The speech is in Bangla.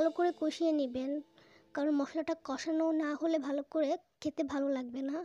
ভালো করে কষিয়ে নেবেন কারণ মশলাটা কষানো না হলে ভালো করে খেতে ভালো লাগবে না